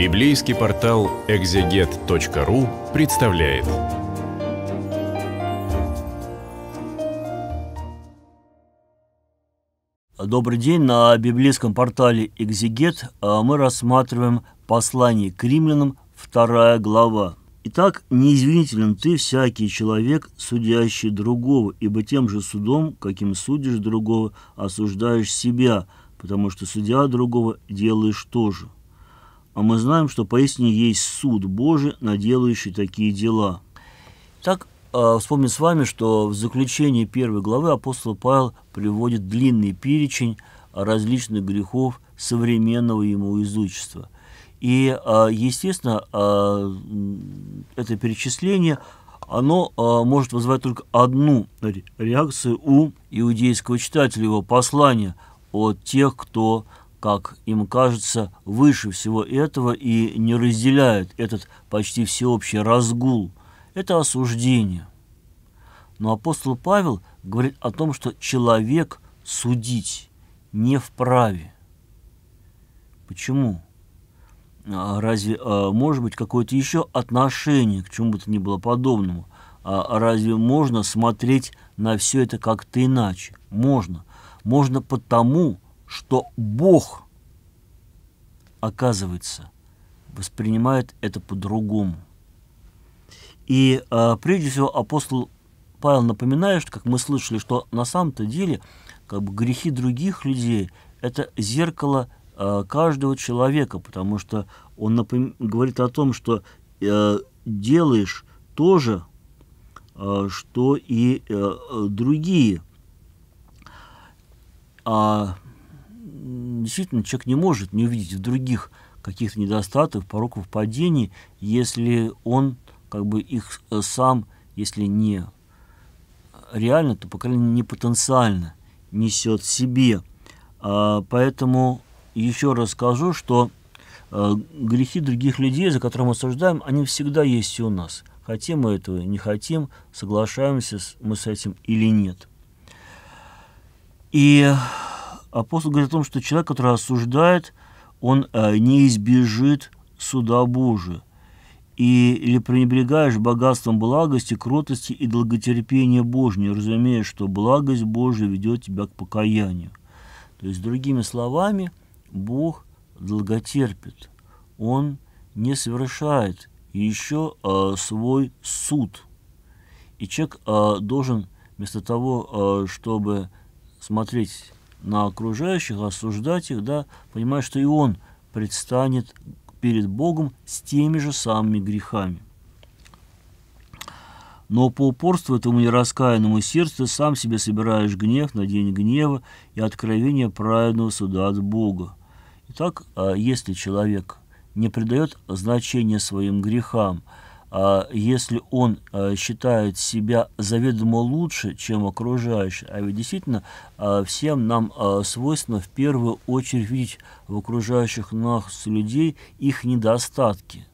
Библейский портал экзегет.ру представляет. Добрый день. На библейском портале «Экзегет» а, мы рассматриваем послание к римлянам, вторая глава. «Итак, неизвинителен ты, всякий человек, судящий другого, ибо тем же судом, каким судишь другого, осуждаешь себя, потому что судя другого делаешь тоже» а мы знаем, что поистине есть суд Божий, наделающий такие дела. Так, а, вспомним с вами, что в заключении первой главы апостол Павел приводит длинный перечень различных грехов современного ему изучества. И, а, естественно, а, это перечисление, оно может вызвать только одну реакцию у иудейского читателя его послания от тех, кто как им кажется, выше всего этого и не разделяют этот почти всеобщий разгул. Это осуждение. Но апостол Павел говорит о том, что человек судить не вправе. Почему? А разве а, может быть какое-то еще отношение к чему бы то ни было подобному? А разве можно смотреть на все это как-то иначе? Можно. Можно потому, что Бог, оказывается, воспринимает это по-другому. И э, прежде всего апостол Павел напоминает, что, как мы слышали, что на самом-то деле как бы грехи других людей – это зеркало э, каждого человека, потому что он напом... говорит о том, что э, делаешь то же, э, что и э, э другие. А действительно человек не может не увидеть в других каких-то недостатков, пороков, падений, если он как бы их э, сам, если не реально, то, по крайней мере, не потенциально несет себе. А, поэтому еще раз скажу, что а, грехи других людей, за которые мы осуждаем, они всегда есть и у нас. Хотим мы этого, не хотим, соглашаемся с мы с этим или нет. И апостол говорит о том, что человек, который осуждает, он э, не избежит суда Божия. И, или пренебрегаешь богатством благости, кротости и долготерпения Божьего, разумея, что благость Божия ведет тебя к покаянию. То есть, другими словами, Бог долготерпит, Он не совершает еще э, свой суд. И человек э, должен вместо того, э, чтобы смотреть на окружающих, осуждать их, да, понимая, что и он предстанет перед Богом с теми же самыми грехами. Но по упорству этому нераскаянному сердцу сам себе собираешь гнев на день гнева и откровение праведного суда от Бога. Итак, а если человек не придает значения своим грехам, а если он э, считает себя заведомо лучше, чем окружающий. А ведь действительно э, всем нам э, свойственно в первую очередь видеть в окружающих нас людей их недостатки.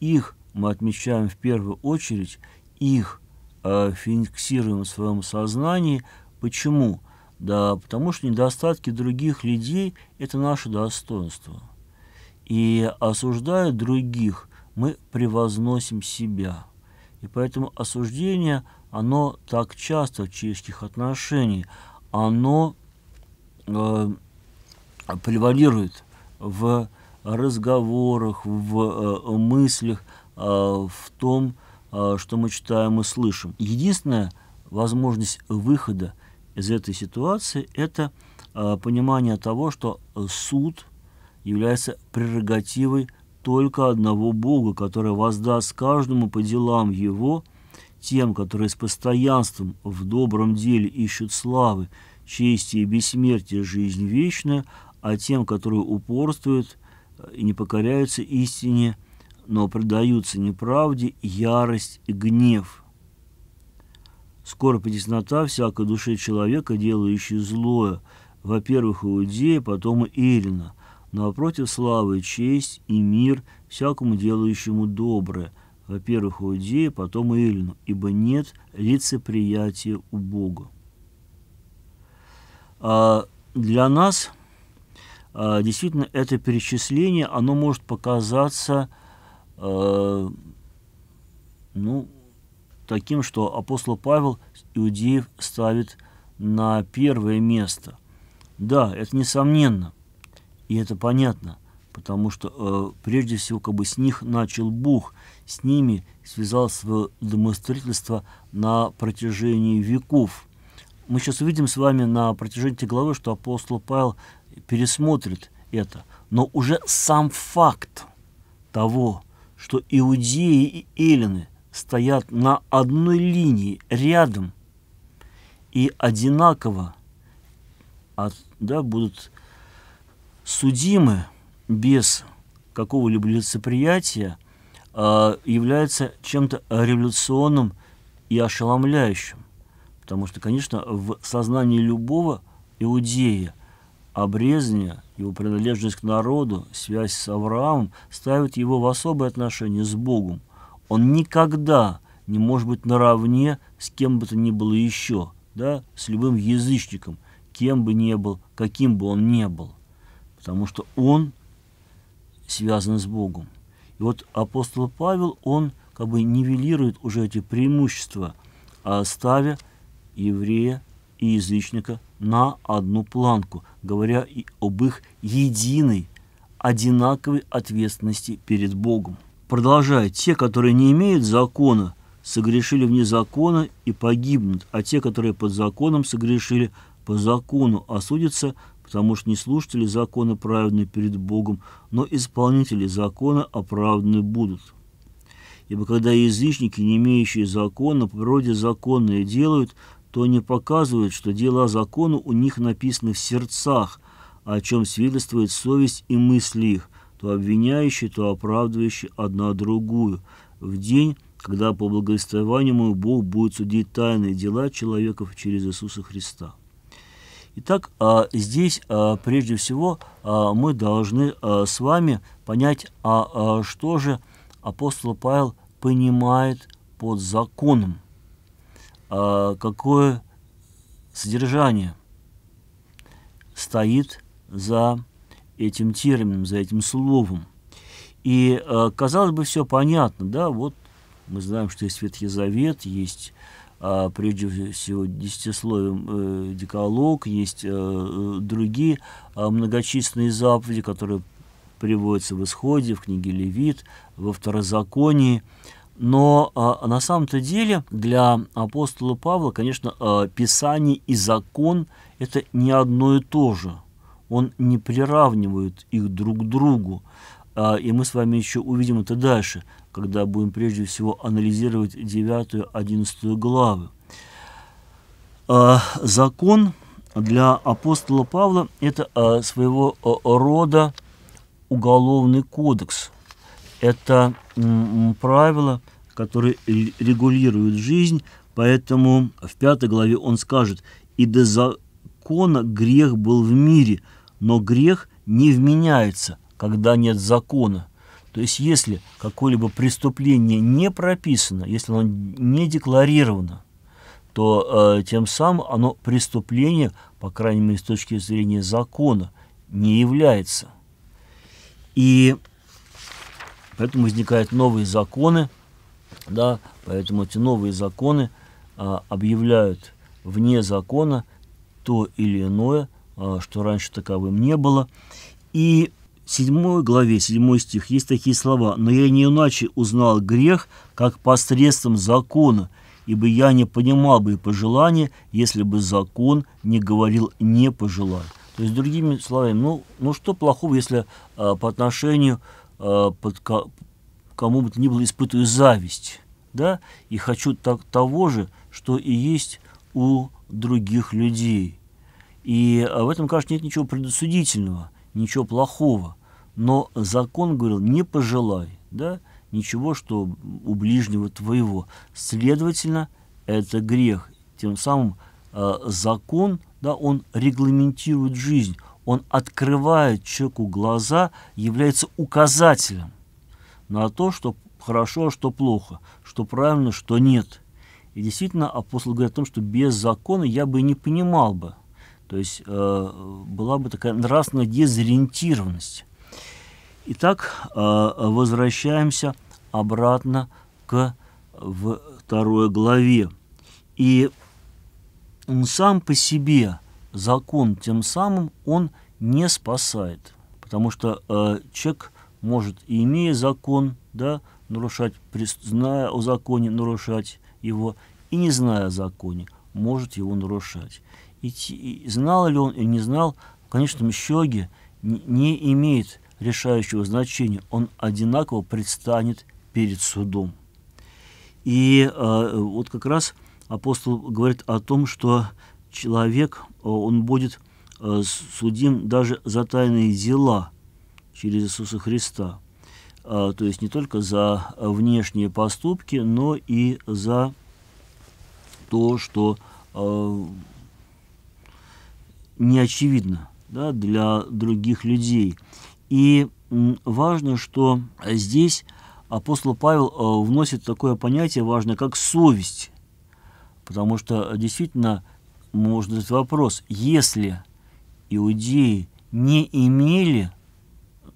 Их мы отмечаем в первую очередь, их фиксируем в своем сознании. Почему? Да, потому что недостатки других людей – это наше достоинство. И осуждая других – мы превозносим себя. И поэтому осуждение, оно так часто в человеческих отношениях, оно э, превалирует в разговорах, в э, мыслях, э, в том, э, что мы читаем и слышим. Единственная возможность выхода из этой ситуации – это э, понимание того, что суд является прерогативой только одного Бога, который воздаст каждому по делам его, тем, которые с постоянством в добром деле ищут славы, чести и бессмертия жизнь вечная, а тем, которые упорствуют и не покоряются истине, но предаются неправде, ярость и гнев. Скорбь и теснота всякой души человека, делающей злое, во-первых, Иудея, потом и Ирина – Напротив, славы, честь и мир всякому делающему доброе, во-первых, Иудея, потом Илину, ибо нет лицеприятия у Бога. А для нас а, действительно это перечисление, оно может показаться а, ну, таким, что апостол Павел иудеев ставит на первое место. Да, это несомненно. И это понятно, потому что э, прежде всего как бы с них начал Бог, с ними связал свое домостроительство на протяжении веков. Мы сейчас увидим с вами на протяжении этой главы, что апостол Павел пересмотрит это. Но уже сам факт того, что иудеи и эллины стоят на одной линии рядом и одинаково от, да, будут судимы без какого-либо лицеприятия а, является чем-то революционным и ошеломляющим. Потому что, конечно, в сознании любого иудея обрезание, его принадлежность к народу, связь с Авраамом ставит его в особое отношение с Богом. Он никогда не может быть наравне с кем бы то ни было еще, да, с любым язычником, кем бы ни был, каким бы он ни был потому что он связан с Богом. И вот апостол Павел, он как бы нивелирует уже эти преимущества, ставя еврея и язычника на одну планку, говоря и об их единой, одинаковой ответственности перед Богом. Продолжая, те, которые не имеют закона, согрешили вне закона и погибнут, а те, которые под законом согрешили, по закону осудятся, потому что не слушатели закона праведны перед Богом, но исполнители закона оправданы будут. Ибо когда язычники, не имеющие закона, по природе законные делают, то они показывают, что дела закона у них написаны в сердцах, о чем свидетельствует совесть и мысли их, то обвиняющие, то оправдывающие одна другую, в день, когда по благовествованию мой Бог будет судить тайные дела человеков через Иисуса Христа. Итак, а, здесь а, прежде всего а, мы должны с вами понять, а что же апостол Павел понимает под законом, какое содержание стоит за этим термином, за этим словом. И, казалось бы, все понятно, да, вот мы знаем, что есть Ветхий Завет, есть а, прежде всего десятисловием э, декалог, есть э, э другие э, многочисленные заповеди, которые приводятся в Исходе, в книге Левит, во Второзаконии. Но э, на самом-то деле для апостола Павла, конечно, э, Писание и закон – это не одно и то же. Он не приравнивает их друг к другу. А, и мы с вами еще увидим это дальше, когда будем прежде всего анализировать 9-11 главы. А, закон для апостола Павла – это а, своего рода уголовный кодекс. Это правила, которые регулируют жизнь, поэтому в пятой главе он скажет «И до закона грех был в мире, но грех не вменяется» когда нет закона. То есть если какое-либо преступление не прописано, если оно не декларировано, то э, тем самым оно преступление, по крайней мере, с точки зрения закона, не является. И поэтому возникают новые законы, да, поэтому эти новые законы э, объявляют вне закона то или иное, э, что раньше таковым не было. И 7 главе, 7 стих, есть такие слова. «Но я не иначе узнал грех, как посредством закона, ибо я не понимал бы и пожелания, если бы закон не говорил «не пожелай». То есть, другими словами, ну, ну что плохого, если э, по отношению э, под ко, кому бы то ни было испытываю зависть, да, и хочу так, того же, что и есть у других людей. И а, в этом, конечно, нет ничего предосудительного, ничего плохого но закон говорил, не пожелай, да, ничего, что у ближнего твоего. Следовательно, это грех. Тем самым э, закон, да, он регламентирует жизнь, он открывает человеку глаза, является указателем на то, что хорошо, а что плохо, что правильно, что нет. И действительно, апостол говорит о том, что без закона я бы не понимал бы. То есть э, была бы такая нравственная дезориентированность. Итак, э, возвращаемся обратно к второй главе. И сам по себе закон тем самым он не спасает, потому что э, человек может, имея закон, да, нарушать, зная о законе, нарушать его, и не зная о законе, может его нарушать. И, и знал ли он или не знал, в конечном счете не, не имеет решающего значения, он одинаково предстанет перед судом. И э, вот как раз апостол говорит о том, что человек, э, он будет э, судим даже за тайные дела через Иисуса Христа. Э, то есть не только за внешние поступки, но и за то, что э, не очевидно да, для других людей. И важно, что э, здесь апостол Павел э, вносит такое понятие важное, как совесть. Потому что э, действительно можно задать вопрос, если иудеи не имели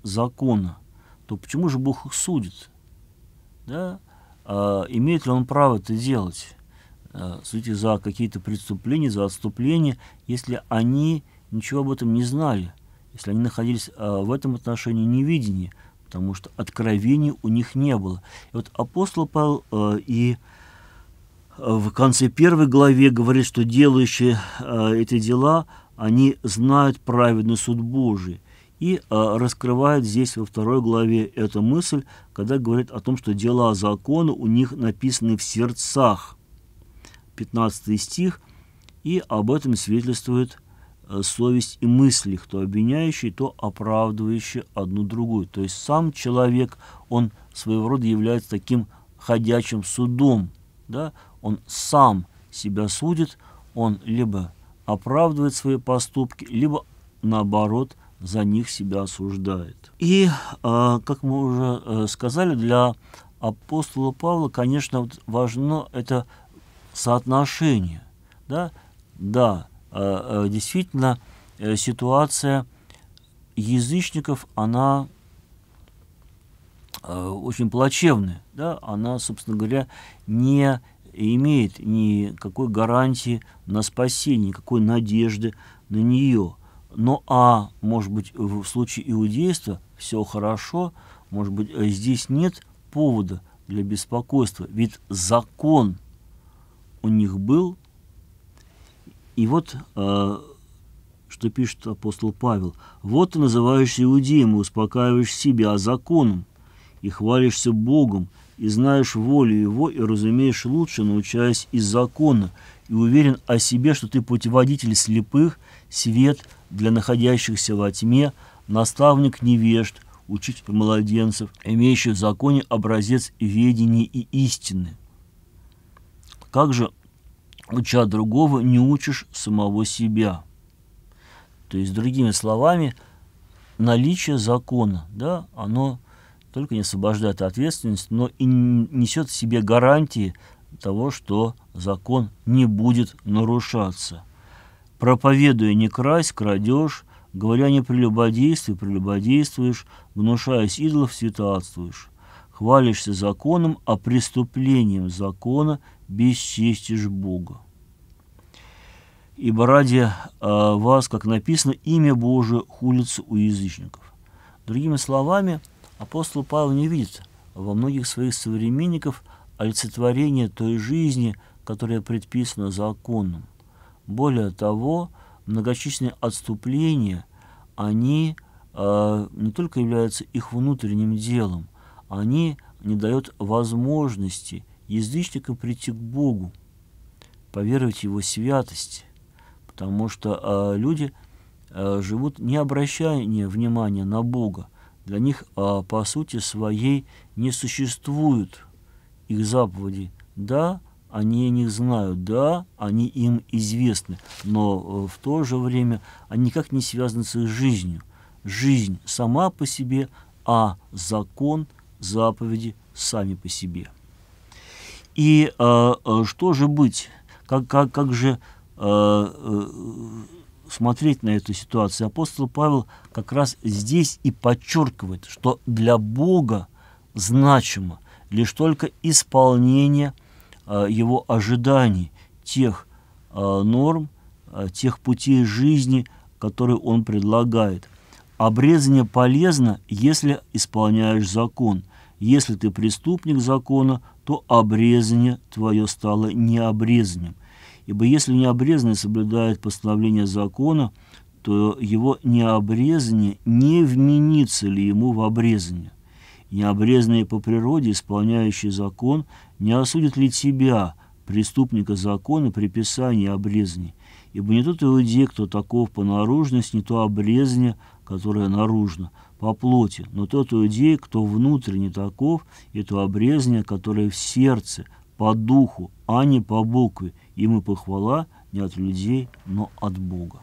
закона, то почему же Бог их судит? Да? А имеет ли он право это делать? А, судите за какие-то преступления, за отступления, если они ничего об этом не знали – если они находились а, в этом отношении невидении, потому что откровений у них не было. И вот апостол Павел а, и а, в конце первой главе говорит, что делающие эти дела, они знают праведный суд Божий. И раскрывает здесь во второй главе эту мысль, когда говорит о том, что дела закона у них написаны в сердцах. 15 стих, и об этом свидетельствует Э, совесть и мысли, кто обвиняющий, то оправдывающий одну другую. То есть сам человек, он своего рода является таким ходячим судом. Да? Он сам себя судит, он либо оправдывает свои поступки, либо наоборот за них себя осуждает. И, э, как мы уже э, сказали, для апостола Павла, конечно, важно это соотношение. Да, да Э, э, действительно э, ситуация язычников, она очень плачевная, да, она, собственно говоря, не имеет никакой гарантии на спасение, никакой надежды на нее. Ну а, может быть, в случае иудейства все хорошо, может быть, здесь нет повода для беспокойства, ведь закон у них был, и вот, э, что пишет апостол Павел, «Вот ты называешься иудеем и успокаиваешь себя законом, и хвалишься Богом, и знаешь волю Его, и разумеешь лучше, научаясь из закона, и уверен о себе, что ты путеводитель слепых, свет для находящихся во тьме, наставник невежд, учитель младенцев, имеющий в законе образец ведения и истины». Как же уча другого, не учишь самого себя. То есть, другими словами, наличие закона, да, оно только не освобождает ответственность, но и несет в себе гарантии того, что закон не будет нарушаться. Проповедуя не красть, крадешь, говоря не прелюбодействуй, прелюбодействуешь, внушаясь идолов, святоатствуешь хвалишься законом, а преступлением закона бесчестишь Бога. Ибо ради э, вас, как написано, имя Божие хулится у язычников. Другими словами, апостол Павел не видит во многих своих современников олицетворение той жизни, которая предписана законом. Более того, многочисленные отступления, они э, не только являются их внутренним делом, они не дают возможности язычникам прийти к Богу, поверить в Его святость, потому что э, люди э, живут не обращая внимания на Бога. Для них, э, по сути своей, не существуют их заповеди. Да, они о них знают, да, они им известны, но в то же время они никак не связаны с их жизнью. Жизнь сама по себе, а закон – заповеди сами по себе. И э, что же быть, как, как, как же а, э, смотреть на эту ситуацию? Апостол Павел как раз здесь и подчеркивает, что для Бога значимо лишь только исполнение э, его ожиданий, тех э, норм, э, тех путей жизни, которые он предлагает. Обрезание полезно, если исполняешь закон – если ты преступник закона, то обрезание твое стало необрезанным. Ибо если необрезанный соблюдает постановление закона, то его необрезание не вменится ли ему в обрезание. Необрезанные по природе, исполняющие закон, не осудят ли тебя, преступника закона, при писании обрезания? Ибо не тот иудей, кто таков по наружности, не то обрезание – которая наружна, по плоти, но тот иудей, кто внутренне таков, это то обрезание, которое в сердце, по духу, а не по букве, им и похвала не от людей, но от Бога.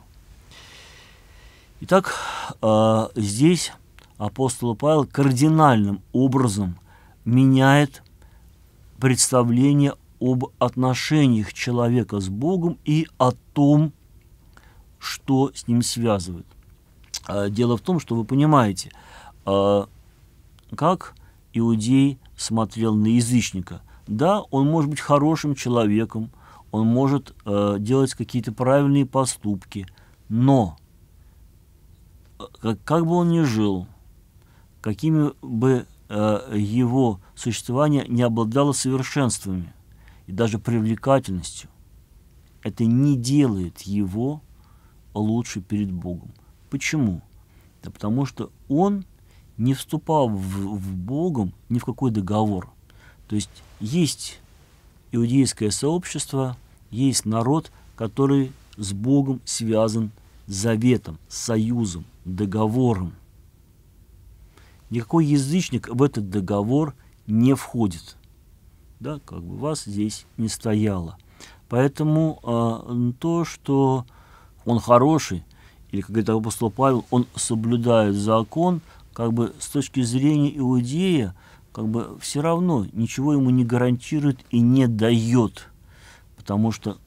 Итак, а, здесь апостол Павел кардинальным образом меняет представление об отношениях человека с Богом и о том, что с ним связывает. Э, дело в том, что вы понимаете, э, как иудей смотрел на язычника. Да, он может быть хорошим человеком, он может э, делать какие-то правильные поступки, но как бы он ни жил, какими бы его существование не обладало совершенствами и даже привлекательностью, это не делает его лучше перед Богом. Почему? Да потому что он не вступал в, в Богом ни в какой договор. То есть есть иудейское сообщество, есть народ, который с Богом связан заветом, союзом, договором. Никакой язычник в этот договор не входит. Да, как бы вас здесь не стояло. Поэтому э, то, что он хороший, или, как говорит апостол Павел, он соблюдает закон, как бы с точки зрения иудея, как бы все равно ничего ему не гарантирует и не дает, потому что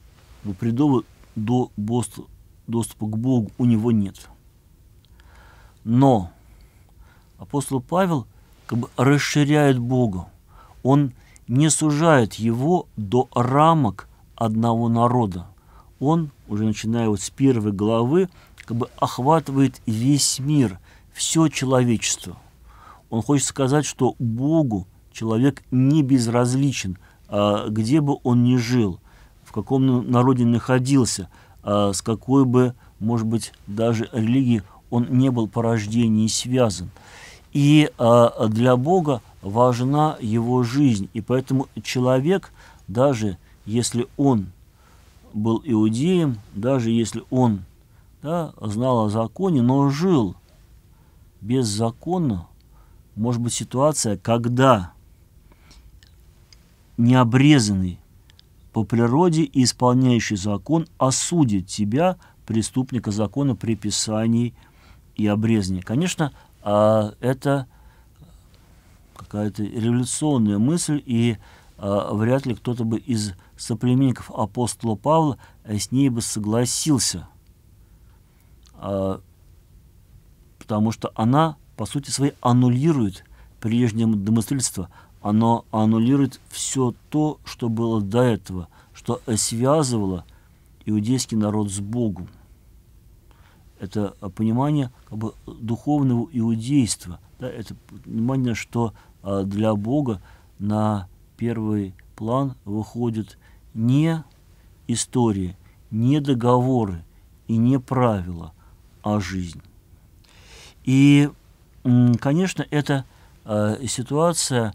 ну, предова до доступа к Богу у него нет. Но апостол Павел как бы расширяет Бога. Он не сужает его до рамок одного народа. Он, уже начиная вот с первой главы, как бы охватывает весь мир, все человечество. Он хочет сказать, что Богу человек не безразличен, а где бы он ни жил, в каком народе находился, а с какой бы, может быть, даже религией он не был по рождению связан. И а, для Бога важна его жизнь. И поэтому человек, даже если он был иудеем, даже если он да, знал о законе, но жил без закона. Может быть ситуация, когда необрезанный по природе и исполняющий закон осудит тебя, преступника закона, при писании и обрезании. Конечно, а, это какая-то революционная мысль, и а, вряд ли кто-то бы из соплеменников апостола Павла с ней бы согласился – а, потому что она, по сути своей, аннулирует прежнее домыслительство, Она аннулирует все то, что было до этого, что связывало иудейский народ с Богом. Это понимание как бы, духовного иудейства, да, это понимание, что а, для Бога на первый план выходит не история, не договоры и не правила – а жизнь. И, конечно, это э, ситуация,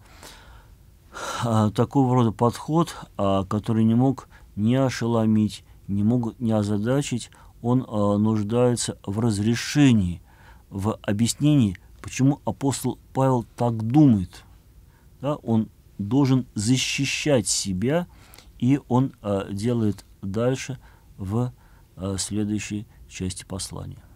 э, такого рода подход, э, который не мог не ошеломить, не мог не озадачить, он нуждается в разрешении, в объяснении, почему апостол Павел так думает. Да, он должен защищать себя, и он делает дальше в следующей части послания.